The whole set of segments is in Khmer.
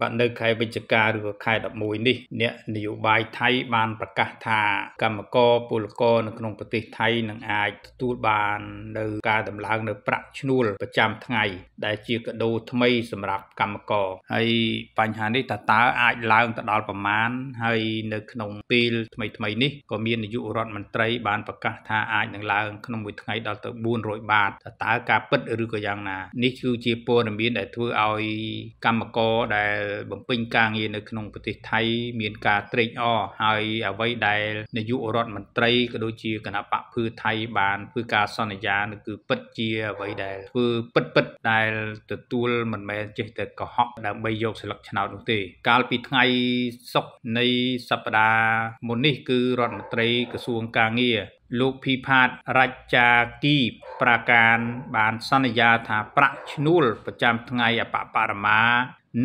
បាទនៅខែវិច្ឆិកាឬក៏ខែ11នេះអ្នកនយោបាយថៃបានប្រកាសថាកម្មករពលករនៅក្នុងប្រទេសថៃនឹងអាចទទួលបាន នៅ ការដំឡើង នៅ ប្រាក់ឈ្នួលប្រចាំថ្ងៃ ដែលជាកដូរថ្មីសម្រាប់កម្មករហើយបញ្ហានេះតើតើអាចឡើងទៅដល់ប្រមាណហើយនៅក្នុងពេលថ្មីថ្មីនេះក៏មាននាយករដ្ឋមន្ត្រីបានប្រកាសថាអាចនឹងឡើង ក្នុងមួយថ្ងៃដល់ទៅ400បាតតើតើការ ពិតឬក៏យ៉ាងណានេះគឺជាព័ត៌មានដែលធ្វើឲ្យកម្មករដែលបំពេញការងារនៅក្នុងប្រទេសថៃមានការត្រេកអរហើយអ្វីដែលនាយករដ្ឋមន្ត្រីក៏ដូចជាគណៈបកភឿថៃបានធ្វើការសន្យានឹងគឺពិតជាអ្វីដែលធ្វើពិតពិតដែលទទួលមិនមែនចេះតែកុហកដើម្បីយកស្លឹកឆ្នោតនោះទេ កាលពីថ្ងៃសុក្រនៃសប្តាហ៍មុននេះគឺរដ្ឋមន្ត្រីក្រសួងការងារលោកភីផាតរាជាគីប្រការបានសន្យាថាប្រាក់ឈ្នួលប្រចាំថ្ងៃអបបរមា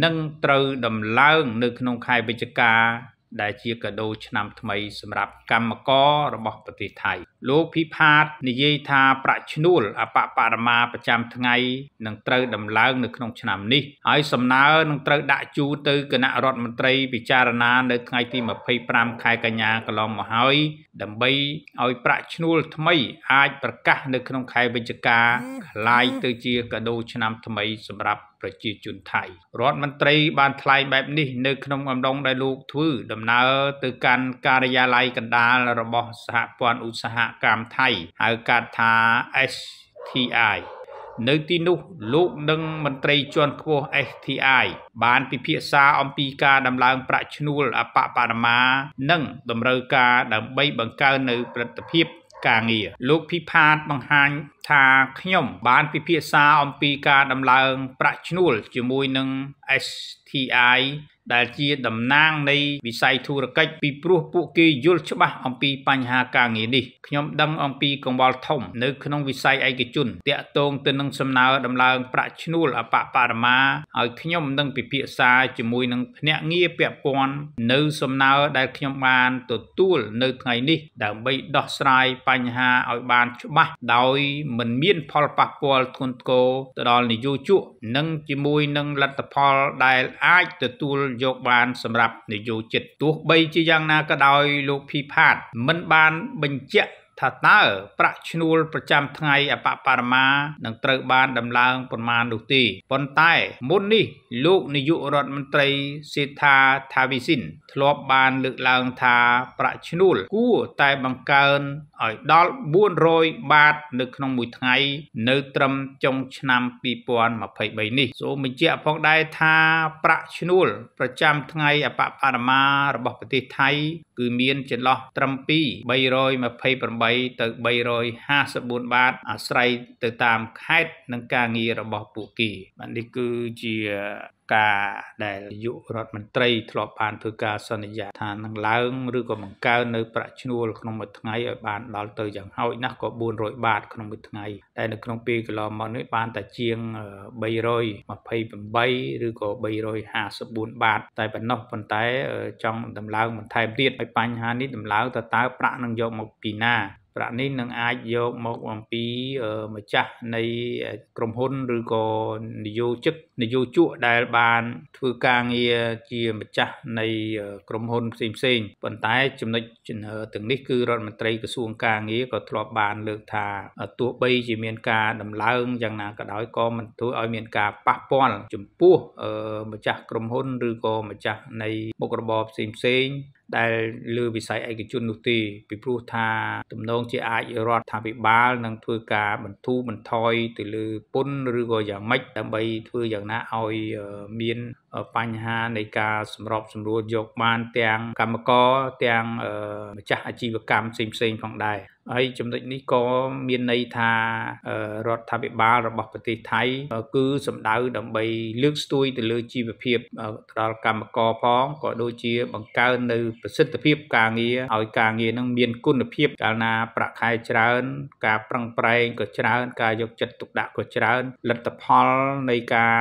និងត្រូវដំឡើង នៅ ក្នុងខែវិច្ឆិកាដែលជាកាដូឆ្នាំ ថ្មីសម្រាប់កម្មកររបស់ប្រទេសថៃ។លោកភីផាតនិយាយថាប្រាក់ឈ្នួលអបបរមាប្រចាំថ្ងៃនឹងត្រូវដំឡើងនៅក្នុងឆ្នាំនេះហើយសំណើនឹងត្រូវដាក់ជូនទៅគណៈរដ្ឋមន្ត្រីពិចារណា នៅថ្ងៃទី25ខែកញ្ញាកន្លងមកហើយដើម្បីឲ្យប្រាក់ឈ្នួលថ្មី អាចប្រកាសនៅក្នុងខែវិច្ឆិកាคล้ายទៅជាកដោឆ្នាំ ថ្មីសម្រាប់ប្រជាជនថៃរដ្ឋមន្ត្រី បានថ្លែងបែបនេះ នៅក្នុងអំឡុងដែលលោកធ្វើដំណើរទៅកាន់ការិយាល័យកណ្ដាល របស់សហព័ន្ធឧស្សាហកម្មថៃហៅកាត់ថា STI នៅទីនោះលោកនិងមន្ត្រីជាន់ខ្ពស់ STI បានពិភាក្សាអំពីការដំឡើងប្រាក់ឈ្នួលអបបរមា និងតម្រូវការដើម្បីបង្កើននៅផលិតភាព ការងារ លោកភិផាតបង្ហាញថាខ្ញុំ បានពិភាក្សាអំពីការដំឡើងប្រាក់ឈ្នួលជាមួយនឹង STI ដែលជាតំណាងនៃវិស័យធុរកិច្ចពីព្រោះពួកគេយល់ច្បាស់អំពីបញ្ហាការងារនេះខ្ញុំដឹងអំពីកង្វល់ធំ នៅក្នុងវិស័យឯកជនតាក់ទងទៅនឹងសំណើដំឡើងប្រាក់ឈ្នួលអបបរមាឲ្យខ្ញុំនឹងពិភាក្សាជាមួយនឹងភ្នាក់ងារពាក់ព័ន្ធនៅសំណើ ដែលខ្ញុំបាន ទទួល នៅថ្ងៃនេះ ដើម្បីដោះស្រាយបញ្ហាឲ្យបានច្បាស់ដោយ មិនមានផលប៉ះពាល់ធ្ងន់ធ្ងរទៅដល់និយោជកនិងជាមួយនឹងលទ្ធផលដែលអាចទទួលយកបានសម្រាប់នយោជិតទោះបីជាយ៉ាងណាក៏ដោយលោកភីផាតមិនបានបញ្ជាក់ថាតើប្រាក់ឈ្នួលប្រចាំថ្ងៃអបបរមានឹងត្រូវបានដំឡើងប៉ុន្មាននោះទេប៉ុន្តែមុននេះ លោកនាយករដ្ឋមន្ត្រីសេដ្ឋាថាវិសិនធ្លាប់បានលើកឡើងថាប្រាក់ឈ្នួលគួរតែបង្កើនឲ្យដល់400បាតនៅក្នុងមួយថ្ងៃ នៅត្រឹមចុងឆ្នាំ2023នេះ សូមបញ្ជាក់ផងដែរថាប្រាក់ឈ្នួលប្រចាំថ្ងៃអបបរមារបស់ប្រទេសថៃគឺមានចន្លោះត្រឹមពី328ទៅ354បាត អាស្រ័យទៅតាមខេត្តនិងការងាររបស់ពួកគេបាទនេះគឺជាការដែលនាយករដ្ឋមន្ត្រីធ្លាប់បានធ្វើការសន្យាថានឹងឡើងឬក៏បង្កើននៅប្រាក់ឈ្នួលក្នុងមួយថ្ងៃឲ្យបានដល់ទៅយ៉ាងហោចណាស់ក៏400បាតក្នុងមួយថ្ងៃតែនៅក្នុងពេលកន្លងមកនេះបានតែជាង328ឬក៏354បាតតែប៉ុណ្ណោះប៉ុន្តែចង់ដំឡើងបន្ថែមទៀតហើយបញ្ហានេះដំឡើងតើតើប្រាក់នឹងយកមកពីណាប្រាក់នេះនឹងអាចយកមកអំពីម្ចាស់នៃក្រុមហ៊ុនឬក៏នយោជិតនយោជកដែលបានធ្វើការងារជាម្ចាស់នៃក្រុមហ៊ុនផ្សេងផ្សេងប៉ុន្តែចំណុចទាំងនេះគឺរដ្ឋមន្ត្រីក្រសួងការងារក៏ធ្លាប់បានលើកថាទោះបីជាមានការដំឡើងយ៉ាងណាក៏ដោយក៏មិនធ្វើឲ្យមានការប៉ះពាល់ចំពោះម្ចាស់ក្រុមហ៊ុន ឬក៏ម្ចាស់នៃមុខរបរផ្សេងផ្សេងដែលលើវិស័យឯកជននោះទេពីព្រោះថាទំនងជាអាចរដ្ឋាភិបាលនឹងធ្វើការបន្ធូរបន្ថយទៅលើពន្ធឬក៏យ៉ាងម៉េចដើម្បីធ្វើយ៉ាងណាឲ្យមានបញ្ហានៃការសម្របសម្រួលយកបាន ទាំងកម្មករទាំងម្ចាស់អាជីវកម្មផ្សេងៗផងដែរហើយចំណុចនេះក៏មានន័យថារដ្ឋាភិបាលរបស់ប្រទេសថៃ គឺសម្ដៅដើម្បី លើកស្ទួយទៅលើជីវភាពដល់កម្មករផងក៏ដូចជាបង្កើននៅប្រសិទ្ធភាពការងារឲ្យការងារនឹងមានគុណភាពកាលណាប្រាក់ខែច្រើន ការប្រឹងប្រែងក៏ច្រើន ការយកចិត្តទុកដាក់ក៏ច្រើនលទ្ធផលនៃការ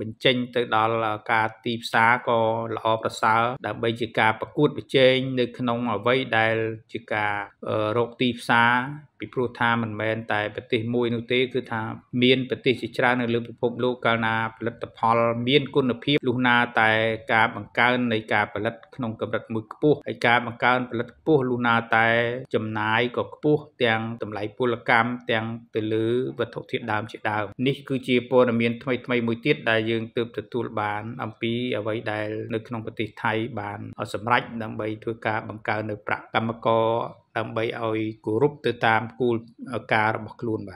បញ្ចេញទៅដល់ការទីផ្សារក៏ល្អប្រសើរដើម្បីជាការប្រកួតប្រជែងនៅ ក្នុងអ្វីដែល ជាការរកទីផ្សារផ្សារពីព្រោះថាមិនមែនតែប្រទេសមួយនោះទេគឺថាមានប្រទេសជាច្រើននៅលើពិភពលោកកាលណាផលិតផល មានគុណភាពលុះណាតែការបង្កើននៃការផលិតក្នុងកម្រិតមួយខ្ពស់ហើយការបង្កើនផលិតខ្ពស់លុះណាតែ ចំណាយក៏ខ្ពស់ទាំងតម្លៃពលកម្មទាំងទៅលើវត្ថុធាតុដើមជាដើមនេះគឺជាព័ត៌មានថ្មីថ្មីមួយទៀតដែលយើងទើបទទួលបាន អំពីអ្វីដែលនៅក្នុងប្រទេសថៃបានសម្រេចដើម្បីធ្វើការបង្កើននៅប្រាក់កម្មករដើម្បីឲ្យគោរពទៅតាមគោលការណ៍របស់ខ្លួនបាទ